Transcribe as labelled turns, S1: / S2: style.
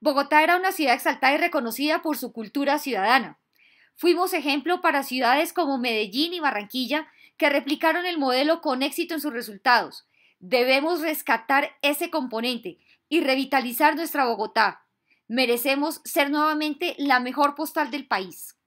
S1: Bogotá era una ciudad exaltada y reconocida por su cultura ciudadana. Fuimos ejemplo para ciudades como Medellín y Barranquilla, que replicaron el modelo con éxito en sus resultados. Debemos rescatar ese componente y revitalizar nuestra Bogotá. Merecemos ser nuevamente la mejor postal del país.